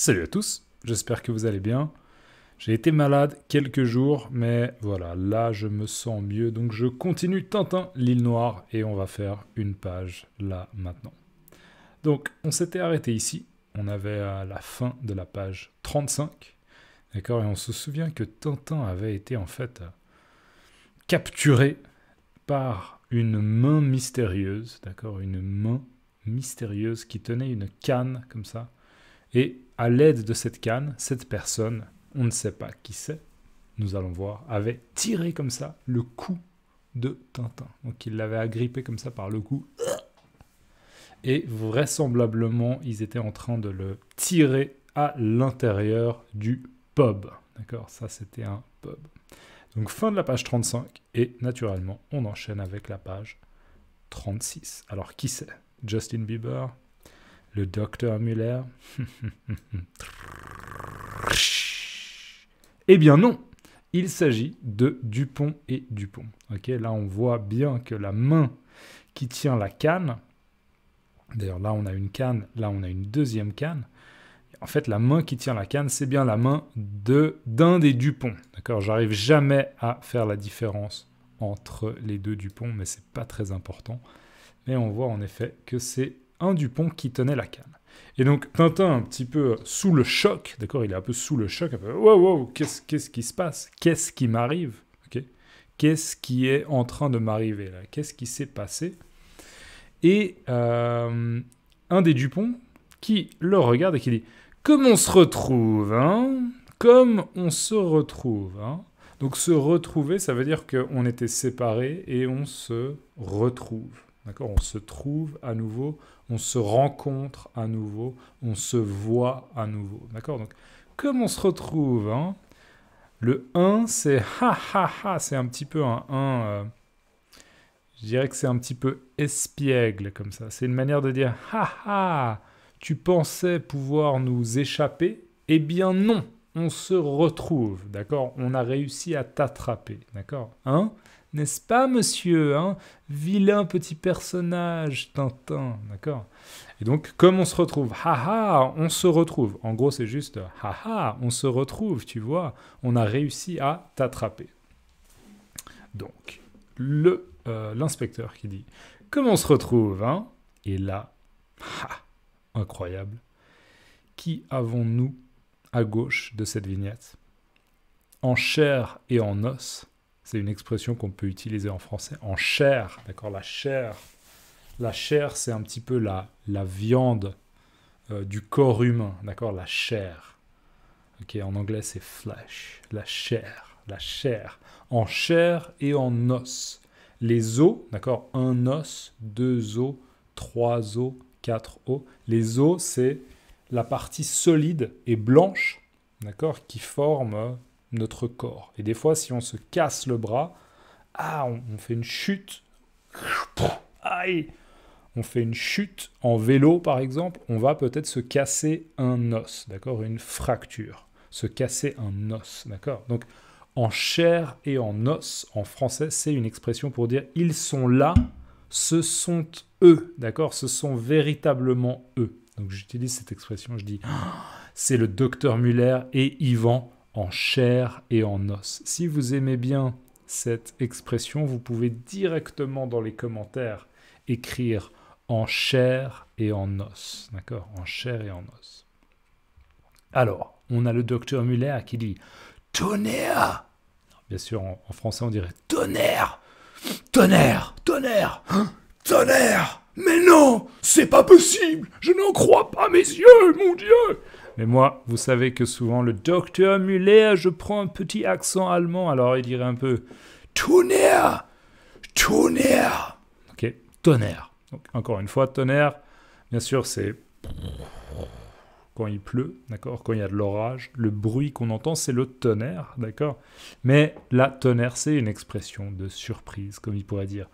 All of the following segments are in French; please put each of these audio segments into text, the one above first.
Salut à tous, j'espère que vous allez bien. J'ai été malade quelques jours, mais voilà, là je me sens mieux, donc je continue Tintin, l'île noire, et on va faire une page là maintenant. Donc on s'était arrêté ici, on avait à la fin de la page 35, d'accord, et on se souvient que Tintin avait été en fait capturé par une main mystérieuse, d'accord, une main mystérieuse qui tenait une canne comme ça, et à l'aide de cette canne, cette personne, on ne sait pas qui c'est, nous allons voir, avait tiré comme ça le cou de Tintin. Donc il l'avait agrippé comme ça par le cou. Et vraisemblablement, ils étaient en train de le tirer à l'intérieur du pub. D'accord Ça, c'était un pub. Donc fin de la page 35 et naturellement, on enchaîne avec la page 36. Alors qui c'est Justin Bieber le docteur Muller Eh bien non Il s'agit de Dupont et Dupont. Ok, là on voit bien que la main qui tient la canne, d'ailleurs là on a une canne, là on a une deuxième canne, en fait, la main qui tient la canne, c'est bien la main de d'un des Dupont. D'accord J'arrive jamais à faire la différence entre les deux Dupont, mais c'est pas très important. Mais on voit en effet que c'est un Dupont qui tenait la canne. Et donc Tintin, un petit peu sous le choc, d'accord, il est un peu sous le choc, un peu, wow, wow, qu'est-ce, qui se passe Qu'est-ce qui m'arrive Qu'est-ce qui est en train de m'arriver là Qu'est-ce qui s'est passé Et euh, un des Dupont qui le regarde et qui dit, comme on se retrouve, hein Comme on se retrouve, hein donc se retrouver, ça veut dire qu'on était séparés et on se retrouve. D'accord On se trouve à nouveau, on se rencontre à nouveau, on se voit à nouveau. D'accord Donc, comme on se retrouve, hein, le 1, c'est ha ha ha, c'est un petit peu un 1. Euh, je dirais que c'est un petit peu espiègle comme ça. C'est une manière de dire ha ha, tu pensais pouvoir nous échapper Eh bien non, on se retrouve, d'accord On a réussi à t'attraper, d'accord n'est-ce pas, monsieur hein Vilain petit personnage, Tintin, d'accord Et donc, comme on se retrouve, haha, on se retrouve. En gros, c'est juste, haha, on se retrouve, tu vois. On a réussi à t'attraper. Donc, le euh, l'inspecteur qui dit, comme on se retrouve, hein Et là, incroyable. Qui avons-nous à gauche de cette vignette En chair et en os, c'est une expression qu'on peut utiliser en français en chair, d'accord La chair. La chair, c'est un petit peu la, la viande euh, du corps humain, d'accord La chair. Ok, en anglais, c'est flesh, la chair, la chair. En chair et en os. Les os, d'accord Un os, deux os, trois os, quatre os. Les os, c'est la partie solide et blanche, d'accord Qui forme euh, notre corps. Et des fois, si on se casse le bras, ah, on, fait une chute. Aïe on fait une chute en vélo par exemple, on va peut-être se casser un os, d'accord Une fracture, se casser un os, d'accord Donc en chair et en os, en français, c'est une expression pour dire ils sont là, ce sont eux, d'accord Ce sont véritablement eux. Donc j'utilise cette expression, je dis ah, c'est le docteur Muller et Yvan en chair et en os. Si vous aimez bien cette expression, vous pouvez directement dans les commentaires écrire en chair et en os. D'accord En chair et en os. Alors, on a le docteur Muller qui dit Tonnerre Bien sûr, en, français, on dirait Tonnerre Tonnerre Tonnerre hein Tonnerre Mais non C'est pas possible Je n'en crois pas mes yeux, mon Dieu mais moi, vous savez que souvent le docteur Muller, je prends un petit accent allemand, alors il dirait un peu tonnerre, tonnerre. Ok, tonnerre. Donc, encore une fois, tonnerre, bien sûr, c'est quand il pleut, d'accord Quand il y a de l'orage, le bruit qu'on entend, c'est le tonnerre, d'accord Mais la « tonnerre, c'est une expression de surprise, comme il pourrait dire.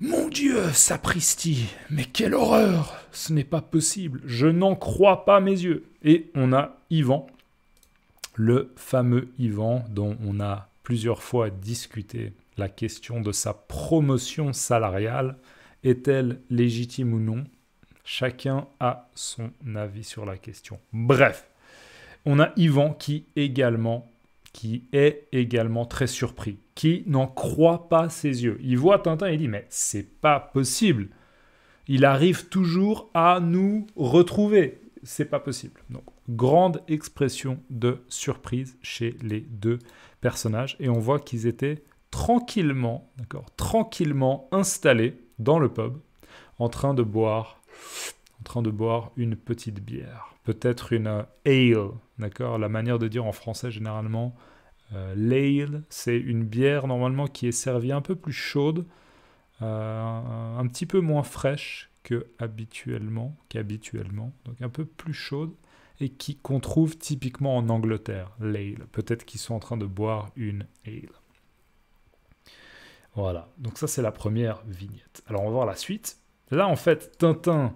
Mon Dieu, sapristi, mais quelle horreur Ce n'est pas possible, je n'en crois pas mes yeux. Et on a Ivan, le fameux Ivan dont on a plusieurs fois discuté la question de sa promotion salariale. Est-elle légitime ou non Chacun a son avis sur la question. Bref, on a Ivan qui également qui est également très surpris, qui n'en croit pas ses yeux. Il voit Tintin et dit Mais c'est pas possible Il arrive toujours à nous retrouver. C'est pas possible. Donc, grande expression de surprise chez les deux personnages. Et on voit qu'ils étaient tranquillement, d'accord, tranquillement installés dans le pub, en train de boire train de boire une petite bière. Peut-être une euh, ale, d'accord La manière de dire en français généralement euh, l'ale, c'est une bière normalement qui est servie un peu plus chaude, euh, un petit peu moins fraîche que habituellement, qu'habituellement, donc un peu plus chaude et qui qu'on trouve typiquement en Angleterre, l'ale. Peut-être qu'ils sont en train de boire une ale. Voilà, donc ça c'est la première vignette. Alors on va voir la suite. Là en fait, Tintin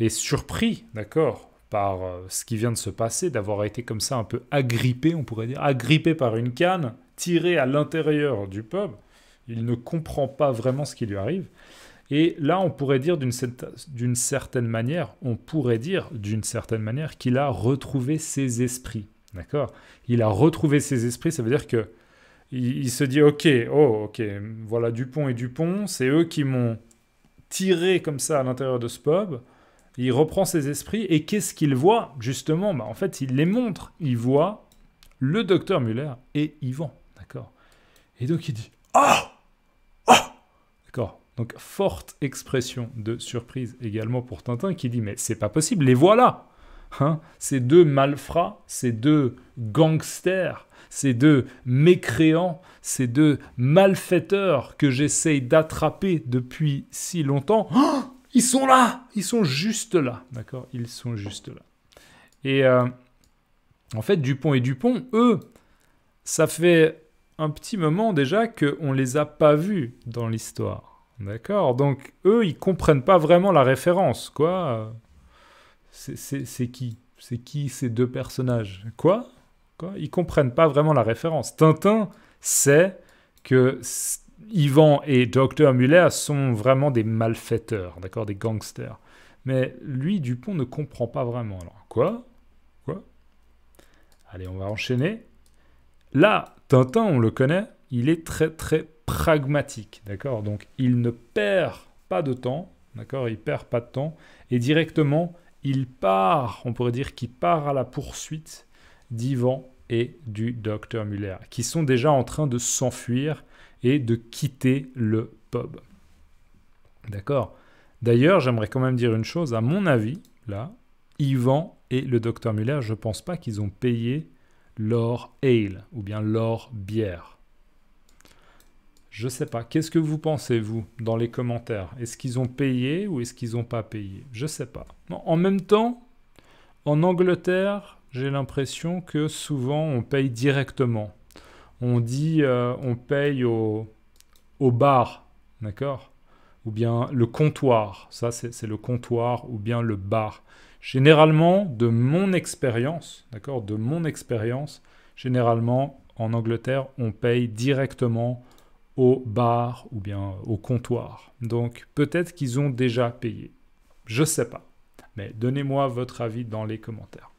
est surpris, d'accord, par euh, ce qui vient de se passer, d'avoir été comme ça un peu agrippé, on pourrait dire, agrippé par une canne, tiré à l'intérieur du pub. Il ne comprend pas vraiment ce qui lui arrive. Et là, on pourrait dire d'une certaine manière, on pourrait dire d'une certaine manière qu'il a retrouvé ses esprits. D'accord Il a retrouvé ses esprits, ça veut dire que se dit OK, oh OK, voilà Dupont et Dupont, c'est eux qui m'ont tiré comme ça à l'intérieur de ce pub il reprend ses esprits et qu'est-ce qu'il voit Justement, bah, en fait, il les montre. Il voit le docteur Muller et Yvan, d'accord Et donc il dit Ah, ah D'accord Donc, forte expression de surprise également pour Tintin qui dit Mais c'est pas possible, les voilà hein Ces deux malfrats, ces deux gangsters, ces deux mécréants, ces deux malfaiteurs que j'essaye d'attraper depuis si longtemps. Ah ils sont là Ils sont juste là. D'accord Ils sont juste là. Et euh, en fait, Dupont et Dupont, eux, ça fait un petit moment déjà qu'on ne les a pas vus dans l'histoire. D'accord Donc, eux, ils comprennent pas vraiment la référence, quoi. C'est qui C'est qui ces deux personnages Quoi Quoi Ils comprennent pas vraiment la référence. Tintin sait que Ivan et docteur Muller sont vraiment des malfaiteurs, d'accord, des gangsters. Mais lui, Dupont ne comprend pas vraiment. Alors, quoi Quoi Allez, on va enchaîner. Là, Tintin, on le connaît, il est très très pragmatique, d'accord Donc, il ne perd pas de temps, d'accord Il perd pas de temps et directement, il part, on pourrait dire qu'il part à la poursuite d'Ivan et du docteur Muller, qui sont déjà en train de s'enfuir et de quitter le pub. D'accord D'ailleurs, j'aimerais quand même dire une chose, à mon avis, là, Yvan et le docteur Muller, je pense pas qu'ils ont payé leur ale ou bien leur bière. Je sais pas. Qu'est-ce que vous pensez, vous, dans les commentaires Est-ce qu'ils ont payé ou est-ce qu'ils n'ont pas payé Je sais pas. En même temps, en Angleterre, j'ai l'impression que souvent on paye directement. On dit euh, on paye au, au bar, d'accord Ou bien le comptoir, ça c'est le comptoir ou bien le bar. Généralement, de mon expérience, d'accord De mon expérience, généralement en Angleterre, on paye directement au bar ou bien au comptoir. Donc peut-être qu'ils ont déjà payé. Je ne sais pas. Mais donnez-moi votre avis dans les commentaires.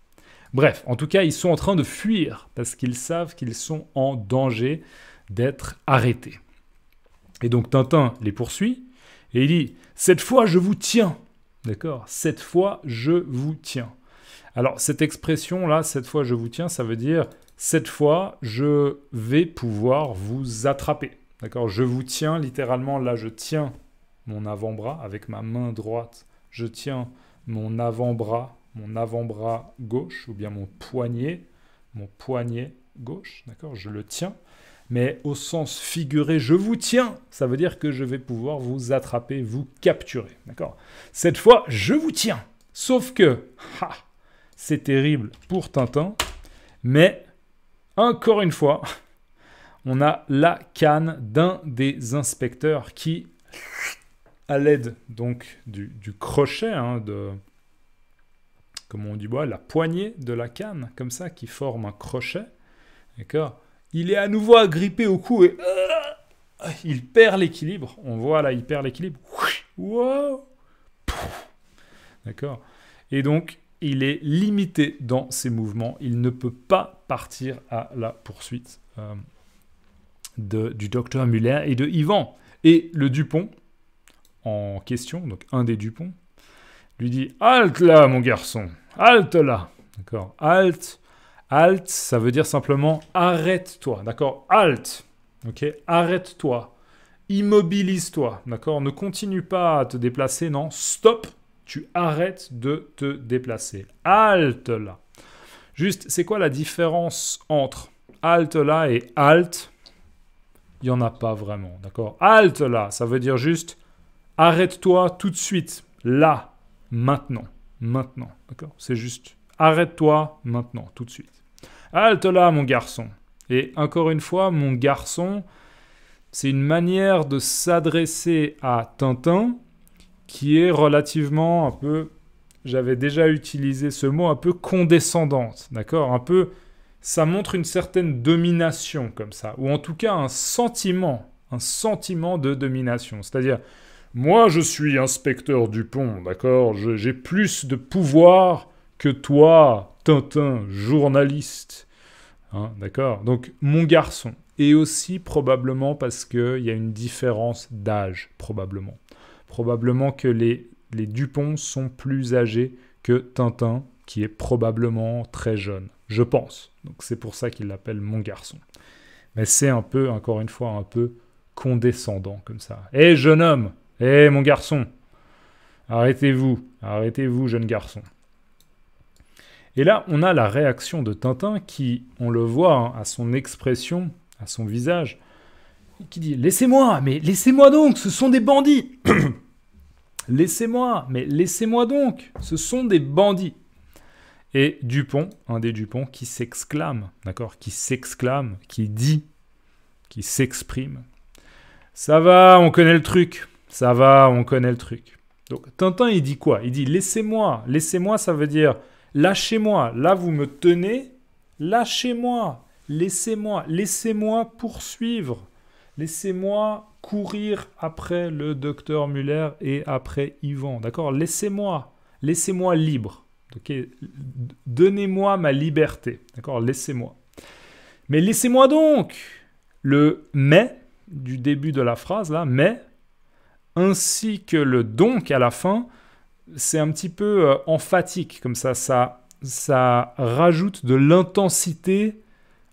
Bref, en tout cas, ils sont en train de fuir parce qu'ils savent qu'ils sont en danger d'être arrêtés. Et donc Tintin les poursuit et il dit Cette fois, je vous tiens. D'accord Cette fois, je vous tiens. Alors, cette expression-là, cette fois, je vous tiens, ça veut dire Cette fois, je vais pouvoir vous attraper. D'accord Je vous tiens, littéralement, là, je tiens mon avant-bras avec ma main droite. Je tiens mon avant-bras mon avant-bras gauche ou bien mon poignet, mon poignet gauche, d'accord Je le tiens. Mais au sens figuré, je vous tiens, ça veut dire que je vais pouvoir vous attraper, vous capturer, d'accord Cette fois, je vous tiens. Sauf que, c'est terrible pour Tintin, mais encore une fois, on a la canne d'un des inspecteurs qui, à l'aide donc du, crochet hein, de, comme on dit bois, bah, la poignée de la canne, comme ça, qui forme un crochet. D'accord Il est à nouveau agrippé au cou et euh, il perd l'équilibre. On voit là, il perd l'équilibre. D'accord Et donc, il est limité dans ses mouvements. Il ne peut pas partir à la poursuite euh, du docteur Muller et de Yvan. Et le Dupont en question, donc un des Dupont, lui dit Halte là, mon garçon, halte là. D'accord Halte, halte, ça veut dire simplement arrête-toi. D'accord Halte. Ok Arrête-toi. Immobilise-toi. D'accord Ne continue pas à te déplacer, non Stop Tu arrêtes de te déplacer. Halte là. Juste, c'est quoi la différence entre halte là et halte Il n'y en a pas vraiment. D'accord Halte là, ça veut dire juste arrête-toi tout de suite, là, maintenant. Maintenant. D'accord C'est juste arrête-toi maintenant, tout de suite. Halte là, mon garçon. Et encore une fois, mon garçon, c'est une manière de s'adresser à Tintin qui est relativement un peu, j'avais déjà utilisé ce mot, un peu condescendante, d'accord Un peu, ça montre une certaine domination comme ça, ou en tout cas un sentiment, un sentiment de domination. C'est-à-dire, moi, je suis inspecteur Dupont, d'accord J'ai plus de pouvoir que toi, Tintin, journaliste. Hein, d'accord Donc, mon garçon. Et aussi, probablement, parce qu'il y a une différence d'âge, probablement. Probablement que les, les Dupont sont plus âgés que Tintin, qui est probablement très jeune, je pense. Donc c'est pour ça qu'il l'appelle mon garçon. Mais c'est un peu, encore une fois, un peu condescendant comme ça. Hé eh, jeune homme, eh, mon garçon Arrêtez-vous Arrêtez-vous, jeune garçon Et là, on a la réaction de Tintin qui, on le voit hein, à son expression, à son visage, qui dit Laissez-moi, mais laissez-moi donc, ce sont des bandits Laissez-moi, mais laissez-moi donc, ce sont des bandits et Dupont, un des Dupont, qui s'exclame, d'accord Qui s'exclame, qui dit, qui s'exprime. Ça va, on connaît le truc. Ça va, on connaît le truc. Donc Tintin, il dit quoi Il dit laissez-moi, laissez-moi, ça veut dire lâchez-moi. Là, vous me tenez, lâchez-moi, laissez-moi, laissez-moi poursuivre, laissez-moi courir après le docteur Muller et après Yvan. D'accord Laissez-moi, laissez-moi libre. Donnez-moi ma liberté. D'accord Laissez-moi. Mais laissez-moi donc le mais du début de la phrase là, mais ainsi que le donc à la fin, c'est un petit peu euh, emphatique, comme ça, ça, ça rajoute de l'intensité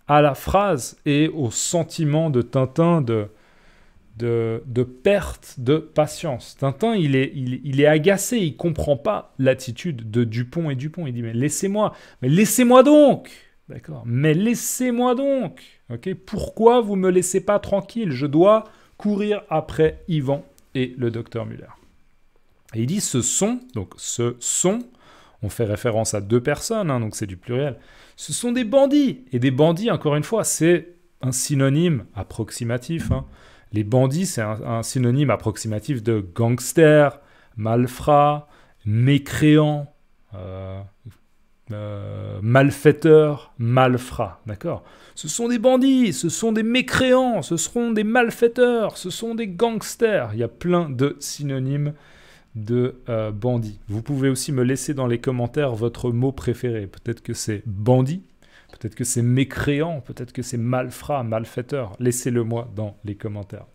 à la phrase et au sentiment de Tintin de, de, de perte de patience. Tintin, il est, il, il est agacé, il comprend pas l'attitude de Dupont et Dupont. Il dit mais laissez-moi, mais laissez-moi donc, d'accord, mais laissez-moi donc, ok, pourquoi vous me laissez pas tranquille Je dois courir après Yvan et le docteur Muller. Et il dit ce sont, donc ce sont, on fait référence à deux personnes, hein, donc c'est du pluriel, ce sont des bandits. Et des bandits, encore une fois, c'est un synonyme approximatif. Hein. Les bandits, c'est un, synonyme approximatif de gangster, malfrat, mécréant. Euh, malfaiteur, malfaiteurs, d'accord Ce sont des bandits, ce sont des mécréants, ce seront des malfaiteurs, ce sont des gangsters. Il y a plein de synonymes de euh, bandits. Vous pouvez aussi me laisser dans les commentaires votre mot préféré. Peut-être que c'est bandit, peut-être que c'est mécréant, peut-être que c'est malfrat, malfaiteur. Laissez-le moi dans les commentaires.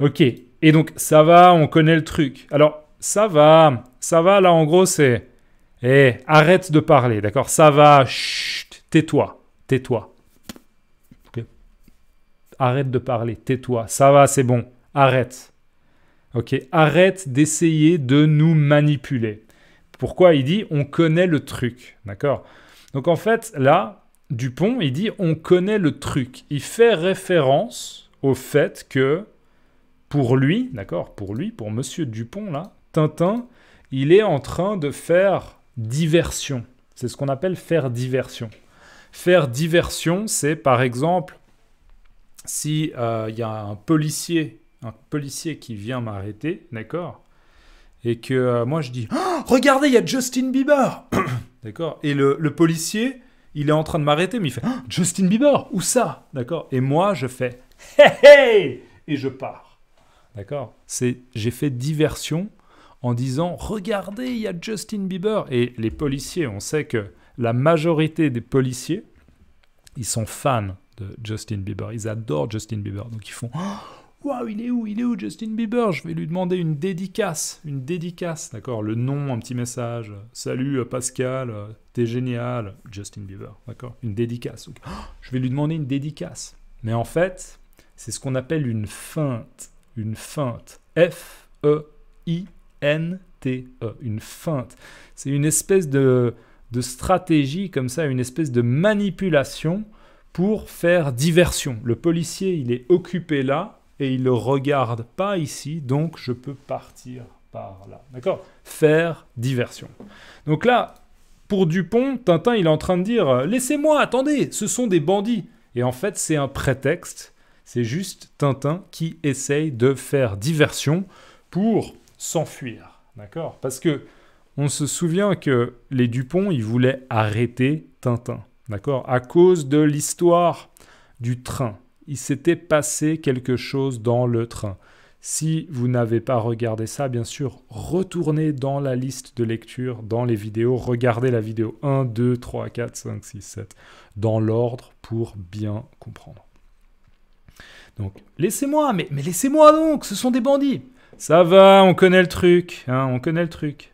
Ok, et donc ça va, on connaît le truc. Alors ça va, ça va, là en gros c'est eh, arrête de parler, d'accord Ça va, chut, tais-toi, tais-toi. Arrête de parler, tais-toi. Ça va, c'est bon, arrête. Ok, arrête d'essayer de nous manipuler. Pourquoi il dit on connaît le truc, d'accord Donc en fait, là, Dupont, il dit on connaît le truc. Il fait référence au fait que pour lui, d'accord, pour lui, pour Monsieur Dupont là, Tintin, il est en train de faire diversion. C'est ce qu'on appelle faire diversion. Faire diversion, c'est par exemple si il euh, y a un policier, un policier qui vient m'arrêter, d'accord, et que euh, moi je dis ah, regardez, il y a Justin Bieber, d'accord, et le, policier il est en train de m'arrêter, mais il fait ah, Justin Bieber, où ça, d'accord, et moi je fais hey, hey et je pars, d'accord. C'est j'ai fait diversion en disant Regardez, il y a Justin Bieber. Et les policiers, on sait que la majorité des policiers, ils sont fans de Justin Bieber. Ils adorent Justin Bieber. Donc ils font oh, Waouh, il est où Il est où Justin Bieber Je vais lui demander une dédicace. Une dédicace, d'accord Le nom, un petit message. Salut euh, Pascal, euh, t'es génial. Justin Bieber, d'accord Une dédicace. Donc, oh, je vais lui demander une dédicace. Mais en fait, c'est ce qu'on appelle une feinte. Une feinte. f e i N-T-E, une feinte. C'est une espèce de, stratégie comme ça, une espèce de manipulation pour faire diversion. Le policier, il est occupé là et il ne regarde pas ici, donc je peux partir par là. D'accord Faire diversion. Donc là, pour Dupont, Tintin, il est en train de dire « Laissez-moi, attendez, ce sont des bandits !» Et en fait, c'est un prétexte. C'est juste Tintin qui essaye de faire diversion pour s'enfuir. D'accord Parce que on se souvient que les Dupont, ils voulaient arrêter Tintin. D'accord À cause de l'histoire du train. Il s'était passé quelque chose dans le train. Si vous n'avez pas regardé ça, bien sûr, retournez dans la liste de lecture, dans les vidéos, regardez la vidéo 1, 2, 3, 4, 5, 6, 7, dans l'ordre pour bien comprendre. Donc, laissez-moi, mais laissez-moi donc, ce sont des bandits. Ça va, on connaît le truc. Hein, on connaît le truc.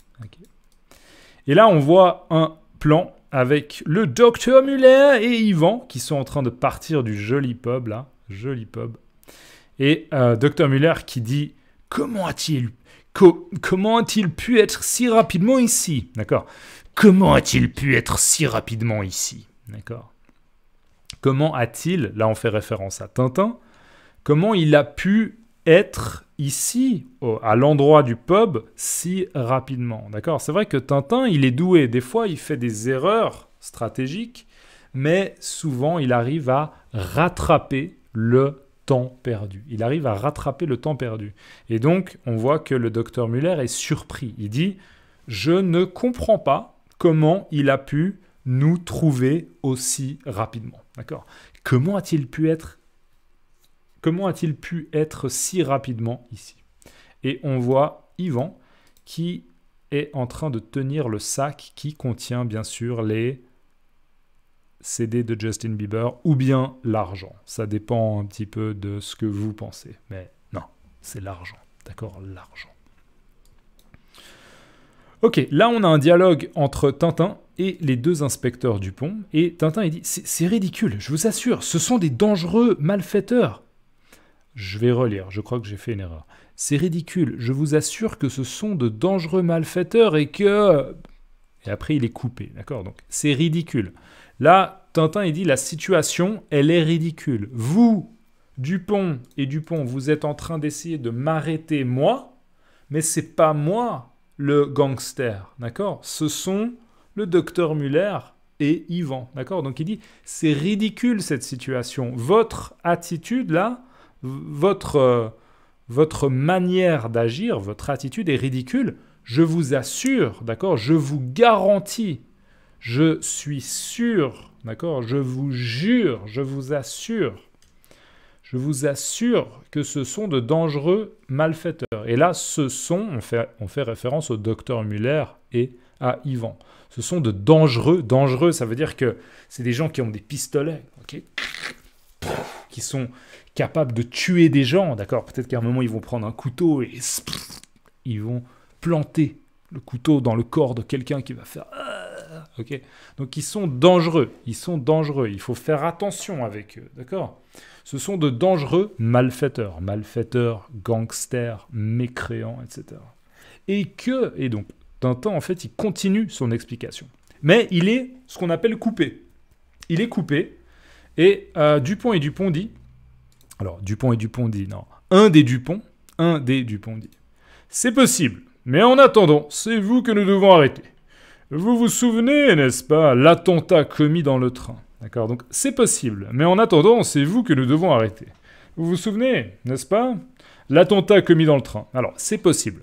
Et là, on voit un plan avec le docteur Muller et Yvan qui sont en train de partir du joli pub, là. Joli pub. Et euh, docteur Muller qui dit Comment a-t-il comment a-t-il pu être si rapidement ici D'accord. Comment a-t-il pu être si rapidement ici D'accord. Comment a-t-il, là on fait référence à Tintin, comment il a pu être ici, à l'endroit du pub, si rapidement. D'accord C'est vrai que Tintin, il est doué. Des fois, il fait des erreurs stratégiques, mais souvent, il arrive à rattraper le temps perdu. Il arrive à rattraper le temps perdu. Et donc, on voit que le docteur Muller est surpris. Il dit Je ne comprends pas comment il a pu nous trouver aussi rapidement. D'accord Comment a-t-il pu être Comment a-t-il pu être si rapidement ici Et on voit Yvan qui est en train de tenir le sac qui contient bien sûr les CD de Justin Bieber ou bien l'argent. Ça dépend un petit peu de ce que vous pensez. Mais non, c'est l'argent. D'accord L'argent. Ok, là on a un dialogue entre Tintin et les deux inspecteurs Dupont. Et Tintin, il dit C'est ridicule, je vous assure, ce sont des dangereux malfaiteurs. Je vais relire, je crois que j'ai fait une erreur. C'est ridicule, je vous assure que ce sont de dangereux malfaiteurs et que... Et après, il est coupé, d'accord Donc, c'est ridicule. Là, Tintin, il dit, la situation, elle est ridicule. Vous, Dupont et Dupont, vous êtes en train d'essayer de m'arrêter, moi, mais c'est pas moi le gangster, d'accord Ce sont le docteur Muller et Yvan, d'accord Donc, il dit, c'est ridicule cette situation. Votre attitude, là, votre, euh, votre manière d'agir, votre attitude est ridicule. Je vous assure, d'accord Je vous garantis, je suis sûr, d'accord Je vous jure, je vous assure. Je vous assure que ce sont de dangereux malfaiteurs. Et là, ce sont, on fait, on fait référence au docteur Muller et à Yvan. Ce sont de dangereux, dangereux, ça veut dire que c'est des gens qui ont des pistolets, OK qui, sont, capable de tuer des gens, d'accord Peut-être qu'à un moment, ils vont prendre un couteau et ils vont planter le couteau dans le corps de quelqu'un qui va faire... Euh, ok Donc ils sont dangereux, ils sont dangereux, il faut faire attention avec eux, d'accord Ce sont de dangereux malfaiteurs, malfaiteurs, gangsters, mécréants, etc. Et que, et donc, d'un temps, en fait, il continue son explication. Mais il est ce qu'on appelle coupé. Il est coupé, et euh, Dupont et Dupont dit, alors, Dupont et Dupont dit non. Un des Dupont, un des Dupont dit. C'est possible, mais en attendant, c'est vous que nous devons arrêter. Vous vous souvenez, n'est-ce pas, l'attentat commis dans le train D'accord Donc c'est possible, mais en attendant, c'est vous que nous devons arrêter. Vous vous souvenez, n'est-ce pas L'attentat commis dans le train. Alors, c'est possible.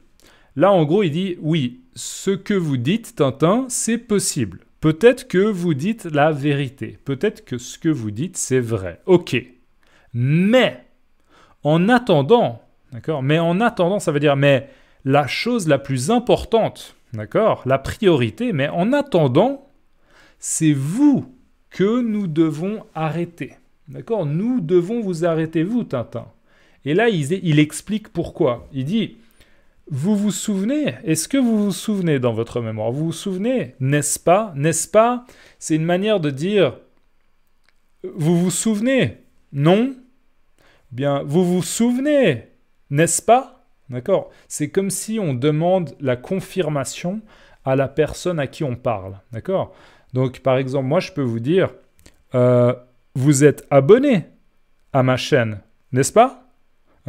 Là, en gros, il dit oui, ce que vous dites, Tintin, c'est possible. Peut-être que vous dites la vérité. Peut-être que ce que vous dites, c'est vrai. Ok, mais, en attendant, d'accord Mais en attendant, ça veut dire, mais la chose la plus importante, d'accord La priorité, mais en attendant, c'est vous que nous devons arrêter. D'accord Nous devons vous arrêter, vous, Tintin. Et là, il, explique pourquoi. Il dit, vous vous souvenez Est-ce que vous vous souvenez dans votre mémoire Vous vous souvenez N'est-ce pas N'est-ce pas C'est une manière de dire, vous vous souvenez Non bien, vous vous souvenez, n'est-ce pas D'accord C'est comme si on demande la confirmation à la personne à qui on parle. D'accord Donc, par exemple, moi, je peux vous dire, euh, vous êtes abonné à ma chaîne, n'est-ce pas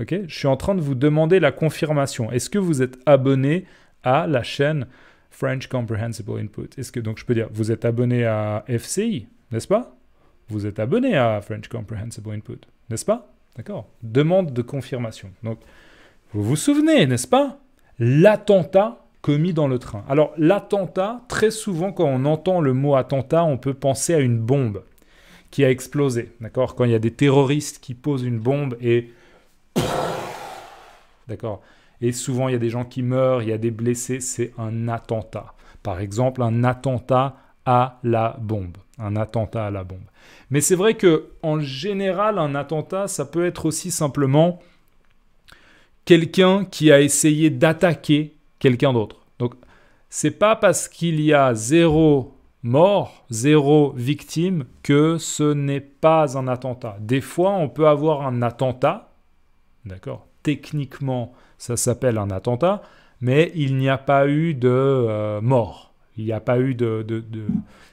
Ok Je suis en train de vous demander la confirmation. Est-ce que vous êtes abonné à la chaîne French Comprehensible Input Est-ce que donc je peux dire, vous êtes abonné à FCI, n'est-ce pas Vous êtes abonné à French Comprehensible Input, n'est-ce pas D'accord Demande de confirmation. Donc, vous vous souvenez, n'est-ce pas L'attentat commis dans le train. Alors, l'attentat, très souvent, quand on entend le mot attentat, on peut penser à une bombe qui a explosé. D'accord Quand il y a des terroristes qui posent une bombe et. D'accord Et souvent, il y a des gens qui meurent, il y a des blessés, c'est un attentat. Par exemple, un attentat à la bombe, un attentat à la bombe. Mais c'est vrai que en général, un attentat, ça peut être aussi simplement quelqu'un qui a essayé d'attaquer quelqu'un d'autre. Donc c'est pas parce qu'il y a zéro mort, zéro victime que ce n'est pas un attentat. Des fois, on peut avoir un attentat, d'accord Techniquement, ça s'appelle un attentat, mais il n'y a pas eu de euh, mort. Il n'y a pas eu de. de,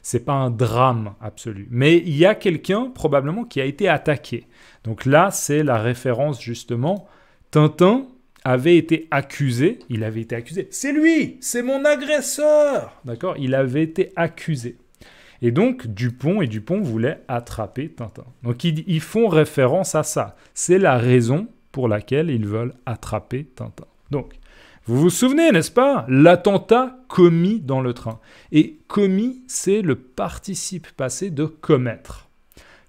C'est pas un drame absolu. Mais il y a quelqu'un, probablement, qui a été attaqué. Donc là, c'est la référence, justement. Tintin avait été accusé. Il avait été accusé. C'est lui C'est mon agresseur D'accord Il avait été accusé. Et donc, Dupont et Dupont voulaient attraper Tintin. Donc, ils, ils font référence à ça. C'est la raison pour laquelle ils veulent attraper Tintin. Donc, vous vous souvenez, n'est-ce pas L'attentat commis dans le train. Et commis, c'est le participe passé de commettre.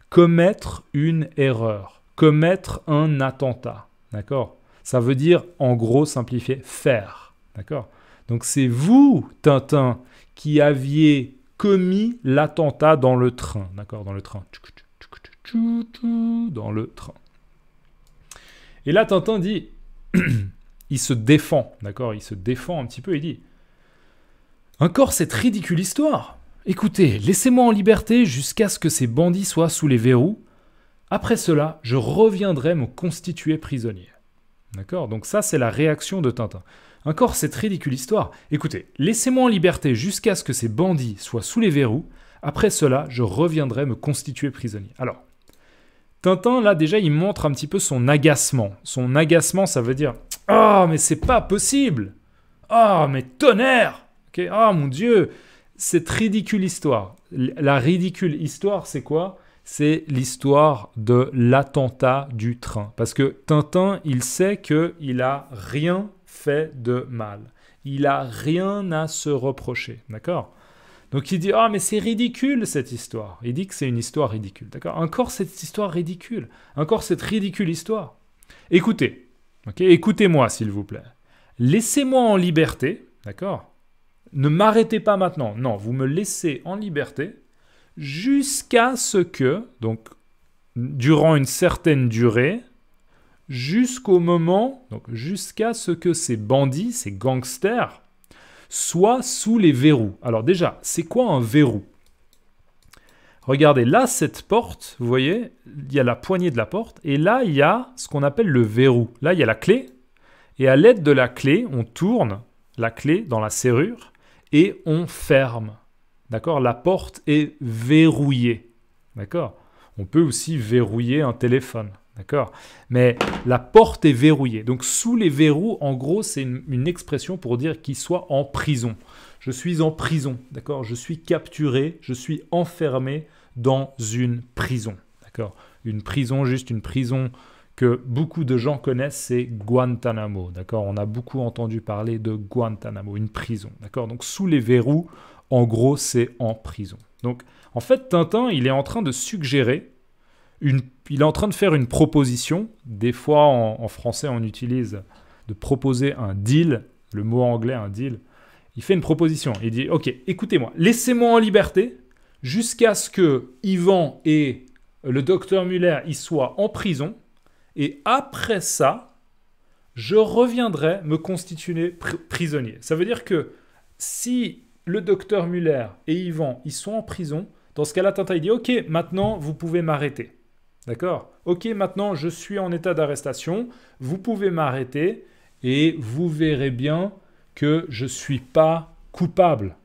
Commettre une erreur, commettre un attentat. D'accord Ça veut dire, en gros, simplifié, faire. D'accord Donc c'est vous, Tintin, qui aviez commis l'attentat dans le train. D'accord Dans le train. Dans le train. Et là, Tintin dit il se défend, d'accord Il se défend un petit peu, il dit Encore cette ridicule histoire Écoutez, laissez-moi en liberté jusqu'à ce que ces bandits soient sous les verrous. Après cela, je reviendrai me constituer prisonnier. D'accord Donc ça, c'est la réaction de Tintin. Encore cette ridicule histoire. Écoutez, laissez-moi en liberté jusqu'à ce que ces bandits soient sous les verrous. Après cela, je reviendrai me constituer prisonnier. Alors, Tintin, là déjà, il montre un petit peu son agacement. Son agacement, ça veut dire Oh, mais c'est pas possible Oh, mais tonnerre Oh mon Dieu Cette ridicule histoire. La ridicule histoire, c'est quoi C'est l'histoire de l'attentat du train. Parce que Tintin, il sait qu'il a rien fait de mal. Il a rien à se reprocher. D'accord donc il dit ah mais c'est ridicule cette histoire. Il dit que c'est une histoire ridicule, d'accord Encore cette histoire ridicule, encore cette ridicule histoire. Écoutez, Écoutez-moi, s'il vous plaît. Laissez-moi en liberté, d'accord Ne m'arrêtez pas maintenant. Non, vous me laissez en liberté jusqu'à ce que, donc durant une certaine durée, jusqu'au moment, donc jusqu'à ce que ces bandits, ces gangsters, soient sous les verrous. Alors déjà, c'est quoi un verrou Regardez, là, cette porte, vous voyez, il y a la poignée de la porte, et là, il y a ce qu'on appelle le verrou. Là, il y a la clé, et à l'aide de la clé, on tourne la clé dans la serrure, et on ferme. D'accord La porte est verrouillée. D'accord On peut aussi verrouiller un téléphone. D'accord Mais la porte est verrouillée. Donc sous les verrous, en gros, c'est une, expression pour dire qu'il soit en prison. Je suis en prison, d'accord Je suis capturé, je suis enfermé dans une prison, d'accord Une prison, juste une prison que beaucoup de gens connaissent, c'est Guantanamo, d'accord On a beaucoup entendu parler de Guantanamo, une prison, d'accord Donc sous les verrous, en gros, c'est en prison. Donc en fait, Tintin, il est en train de suggérer il est en train de faire une proposition. Des fois, en, français, on utilise de proposer un deal, le mot anglais, un deal. Il fait une proposition. Il dit, OK, écoutez-moi, laissez-moi en liberté jusqu'à ce que Yvan et le docteur Muller y soient en prison. Et après ça, je reviendrai me constituer prisonnier. Ça veut dire que si le docteur Muller et Yvan, ils sont en prison, dans ce cas-là, Tintin, il dit, OK, maintenant, vous pouvez m'arrêter. D'accord Ok, maintenant je suis en état d'arrestation, vous pouvez m'arrêter et vous verrez bien que je ne suis pas coupable.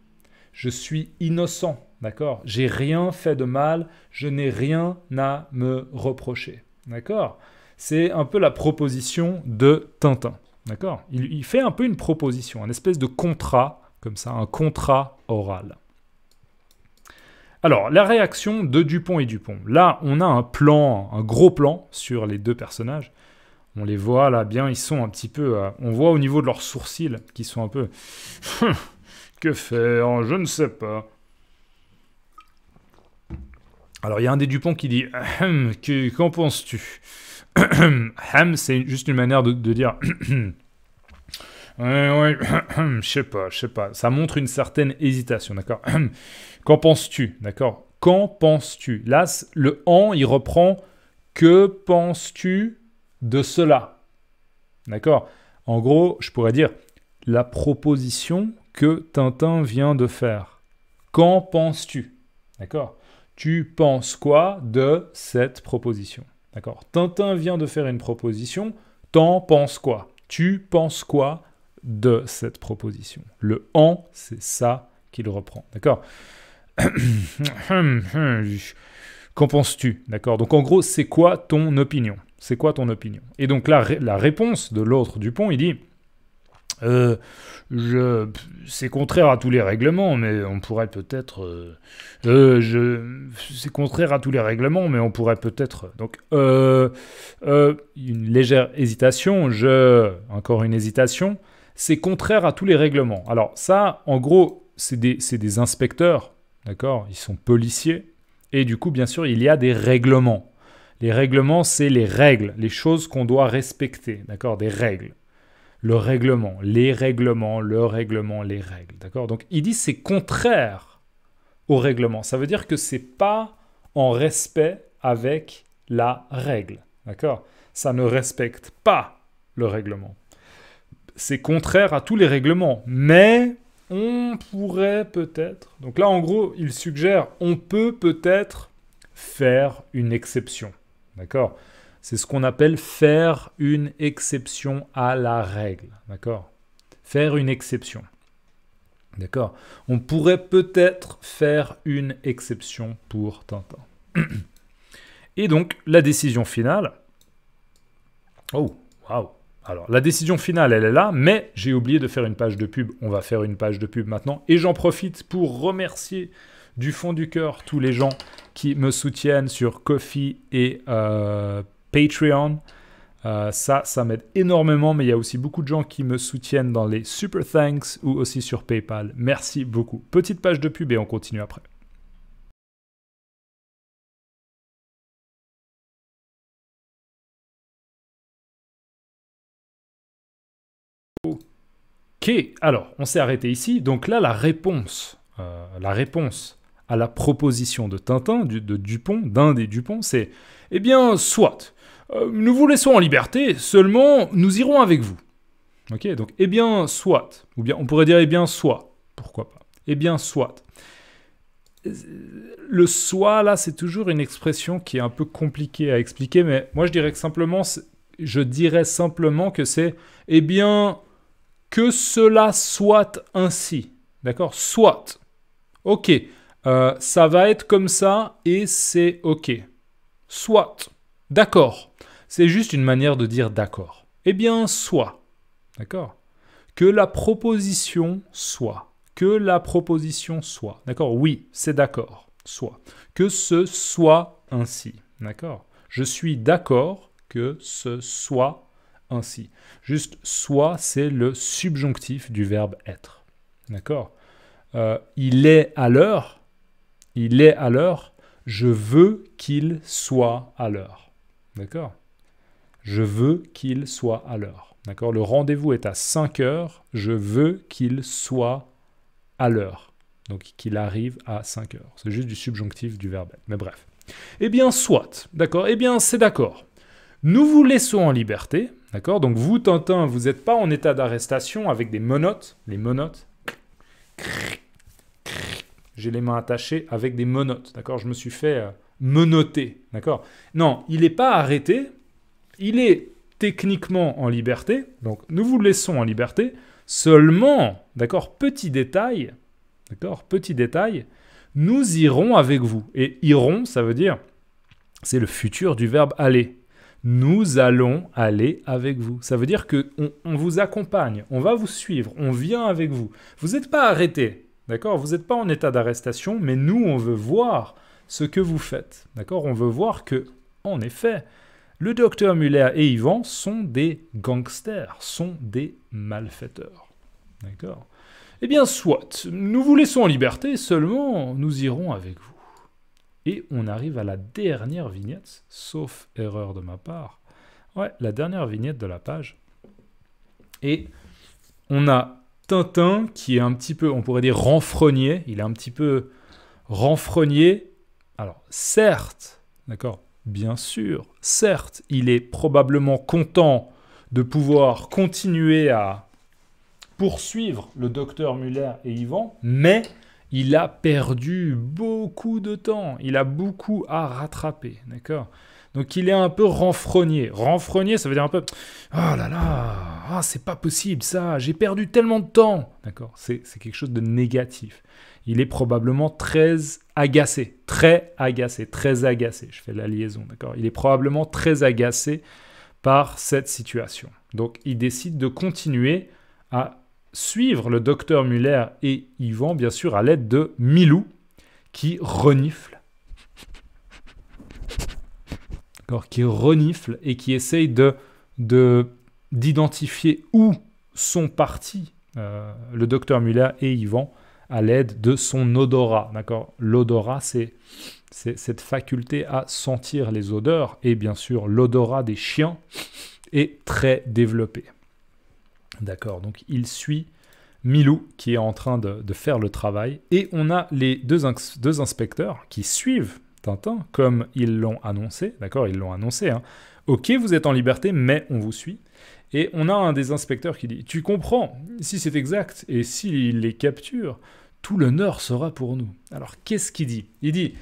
Je suis innocent. D'accord J'ai rien fait de mal, je n'ai rien à me reprocher. D'accord C'est un peu la proposition de Tintin. D'accord il, il fait un peu une proposition, un espèce de contrat, comme ça, un contrat oral. Alors, la réaction de Dupont et Dupont. Là, on a un plan, un gros plan sur les deux personnages. On les voit là bien, ils sont un petit peu. Euh, on voit au niveau de leurs sourcils qui sont un peu. que faire Je ne sais pas. Alors, il y a un des Dupont qui dit Qu'en penses-tu Ham, c'est juste une manière de, de dire Ouais, ouais, je sais pas, je sais pas. Ça montre une certaine hésitation, d'accord Qu'en penses-tu, d'accord Qu'en penses-tu Là, le en, il reprend que penses-tu de cela D'accord En gros, je pourrais dire la proposition que Tintin vient de faire. Qu'en penses-tu D'accord Tu penses quoi de cette proposition D'accord Tintin vient de faire une proposition. T'en penses quoi Tu penses quoi de cette proposition. Le en, c'est ça qu'il reprend. D'accord Qu'en penses-tu D'accord Donc en gros, c'est quoi ton opinion C'est quoi ton opinion Et donc la, la réponse de l'autre Dupont, il dit euh, je, c'est contraire à tous les règlements, mais on pourrait peut-être. Euh, euh, je, c'est contraire à tous les règlements, mais on pourrait peut-être. Donc, une légère hésitation. Je, encore une hésitation c'est contraire à tous les règlements. Alors ça, en gros, c'est des, inspecteurs, d'accord Ils sont policiers. Et du coup, bien sûr, il y a des règlements. Les règlements, c'est les règles, les choses qu'on doit respecter, d'accord Des règles. Le règlement, les règlements, le règlement, les règles, d'accord Donc, il dit c'est contraire au règlement. Ça veut dire que c'est pas en respect avec la règle, d'accord Ça ne respecte pas le règlement c'est contraire à tous les règlements. Mais on pourrait peut-être... Donc là, en gros, il suggère, on peut peut-être faire une exception. D'accord C'est ce qu'on appelle faire une exception à la règle. D'accord Faire une exception. D'accord On pourrait peut-être faire une exception pour Tintin. Et donc, la décision finale. Oh, waouh alors, la décision finale, elle est là, mais j'ai oublié de faire une page de pub. On va faire une page de pub maintenant. Et j'en profite pour remercier du fond du cœur tous les gens qui me soutiennent sur Kofi et euh, Patreon. Euh, ça, ça m'aide énormément, mais il y a aussi beaucoup de gens qui me soutiennent dans les Super Thanks ou aussi sur PayPal. Merci beaucoup. Petite page de pub et on continue après. alors on s'est arrêté ici. Donc là, la réponse, euh, la réponse à la proposition de Tintin, de Dupont, d'un des Dupont, c'est Eh bien, soit, euh, nous vous laissons en liberté, seulement nous irons avec vous. Ok, donc eh bien, soit, ou bien on pourrait dire eh bien, soit, pourquoi pas, eh bien, soit. Le soit, là, c'est toujours une expression qui est un peu compliquée à expliquer, mais moi je dirais simplement, je dirais simplement que c'est eh bien, que cela soit ainsi. D'accord Soit. Ok. Euh, ça va être comme ça et c'est ok. Soit. D'accord. C'est juste une manière de dire d'accord. Eh bien, soit. D'accord Que la proposition soit. Que la proposition soit. D'accord Oui, c'est d'accord. Soit. Que ce soit ainsi. D'accord Je suis d'accord que ce soit ainsi. Juste soit, c'est le subjonctif du verbe être. D'accord euh, Il est à l'heure. Il est à l'heure. Je veux qu'il soit à l'heure. D'accord Je veux qu'il soit à l'heure. D'accord Le rendez-vous est à 5 heures. Je veux qu'il soit à l'heure. Donc qu'il arrive à 5 heures. C'est juste du subjonctif du verbe être. Mais bref. Eh bien, soit. D'accord Eh bien, c'est d'accord. Nous vous laissons en liberté. D'accord Donc vous, Tintin, vous n'êtes pas en état d'arrestation avec des menottes. Les menottes. J'ai les mains attachées avec des menottes. D'accord Je me suis fait euh, menotter. D'accord Non, il n'est pas arrêté. Il est techniquement en liberté. Donc nous vous laissons en liberté. Seulement, d'accord Petit détail. D'accord Petit détail. Nous irons avec vous. Et irons, ça veut dire. C'est le futur du verbe aller nous allons aller avec vous. Ça veut dire que on, vous accompagne, on va vous suivre, on vient avec vous. Vous n'êtes pas arrêté, d'accord Vous n'êtes pas en état d'arrestation, mais nous, on veut voir ce que vous faites, d'accord On veut voir que, en effet, le docteur Muller et Yvan sont des gangsters, sont des malfaiteurs, d'accord Eh bien, soit, nous vous laissons en liberté, seulement nous irons avec vous. Et on arrive à la dernière vignette, sauf erreur de ma part. Ouais, la dernière vignette de la page. Et on a Tintin qui est un petit peu, on pourrait dire, renfrogné. Il est un petit peu renfrogné. Alors, certes, d'accord, bien sûr, certes, il est probablement content de pouvoir continuer à poursuivre le docteur Muller et Yvan, mais il a perdu beaucoup de temps, il a beaucoup à rattraper, d'accord donc il est un peu renfrogné. Renfrogné, ça veut dire un peu Oh là là, ah, c'est pas possible ça, j'ai perdu tellement de temps. D'accord C'est quelque chose de négatif. Il est probablement très agacé, très agacé, très agacé. Je fais la liaison, d'accord Il est probablement très agacé par cette situation. Donc il décide de continuer à suivre le docteur Muller et Yvan, bien sûr, à l'aide de Milou, qui renifle. qui renifle et qui essaye de, d'identifier où sont partis euh, le docteur Muller et Yvan à l'aide de son odorat. D'accord L'odorat, c'est, c'est cette faculté à sentir les odeurs, et bien sûr, l'odorat des chiens est très développé. D'accord, donc il suit Milou qui est en train de, faire le travail. Et on a les deux, deux inspecteurs qui suivent Tintin comme ils l'ont annoncé. D'accord, ils l'ont annoncé. Hein. Ok, vous êtes en liberté, mais on vous suit. Et on a un des inspecteurs qui dit Tu comprends, si c'est exact et s'il les capture, tout l'honneur sera pour nous. Alors qu'est-ce qu'il dit Il dit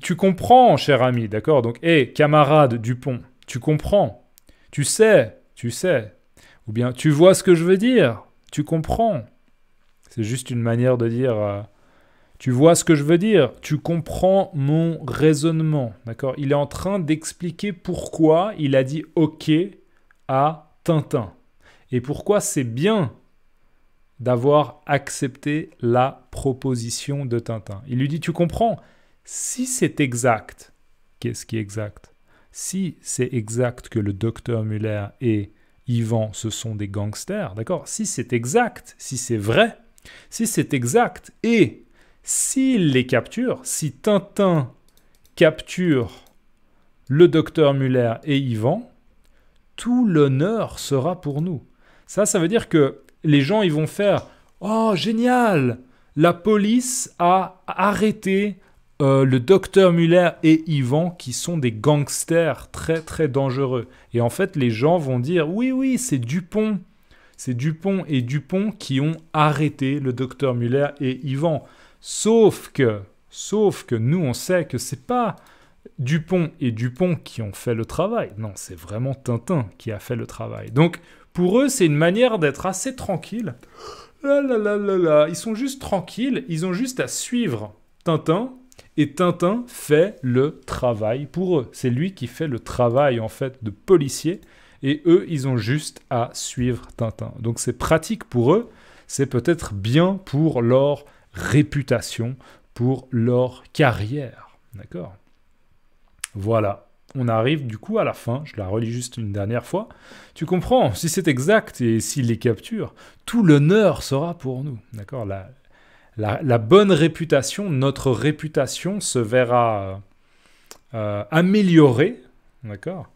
Tu comprends, cher ami, d'accord Donc, hé, camarade Dupont, tu comprends. Tu sais, tu sais, ou bien tu vois ce que je veux dire, tu comprends. C'est juste une manière de dire euh, tu vois ce que je veux dire, tu comprends mon raisonnement. D'accord Il est en train d'expliquer pourquoi il a dit OK à Tintin et pourquoi c'est bien d'avoir accepté la proposition de Tintin. Il lui dit tu comprends si c'est exact. Qu'est-ce qui est exact Si c'est exact que le docteur Muller est Yvan, ce sont des gangsters, d'accord Si c'est exact, si c'est vrai, si c'est exact, et s'il les capture, si Tintin capture le docteur Muller et Yvan, tout l'honneur sera pour nous. Ça, ça veut dire que les gens, ils vont faire « Oh, génial La police a arrêté euh, le docteur Muller et Yvan qui sont des gangsters très très dangereux. Et en fait, les gens vont dire oui, oui, c'est Dupont. C'est Dupont et Dupont qui ont arrêté le docteur Muller et Yvan. Sauf que, sauf que nous, on sait que c'est pas Dupont et Dupont qui ont fait le travail. Non, c'est vraiment Tintin qui a fait le travail. Donc, pour eux, c'est une manière d'être assez tranquille. là, là, là. Ils sont juste tranquilles, ils ont juste à suivre Tintin et Tintin fait le travail pour eux. C'est lui qui fait le travail en fait de policier. Et eux, ils ont juste à suivre Tintin. Donc c'est pratique pour eux. C'est peut-être bien pour leur réputation, pour leur carrière. D'accord Voilà. On arrive du coup à la fin, je la relis juste une dernière fois. Tu comprends, si c'est exact et s'il les capture, tout l'honneur sera pour nous. D'accord la, bonne réputation, notre réputation se verra euh, améliorée, d'accord,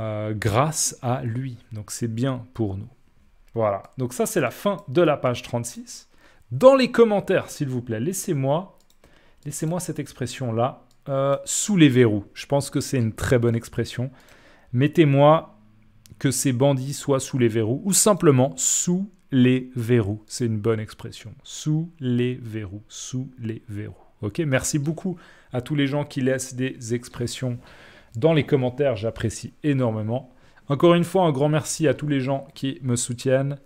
euh, grâce à lui. Donc c'est bien pour nous. Voilà, donc ça c'est la fin de la page 36. Dans les commentaires, s'il vous plaît, laissez-moi laissez-moi cette expression-là, euh, sous les verrous. Je pense que c'est une très bonne expression. Mettez-moi que ces bandits soient sous les verrous ou simplement sous les verrous. C'est une bonne expression. Sous les verrous, sous les verrous. Ok, merci beaucoup à tous les gens qui laissent des expressions dans les commentaires. J'apprécie énormément. Encore une fois, un grand merci à tous les gens qui me soutiennent.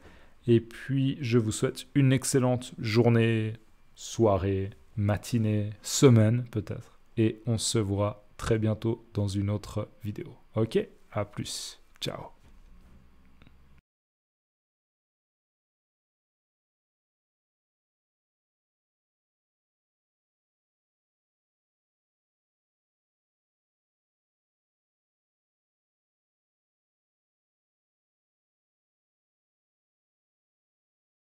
Et puis, je vous souhaite une excellente journée, soirée, matinée, semaine peut-être. Et on se voit très bientôt dans une autre vidéo. Ok, à plus. Ciao.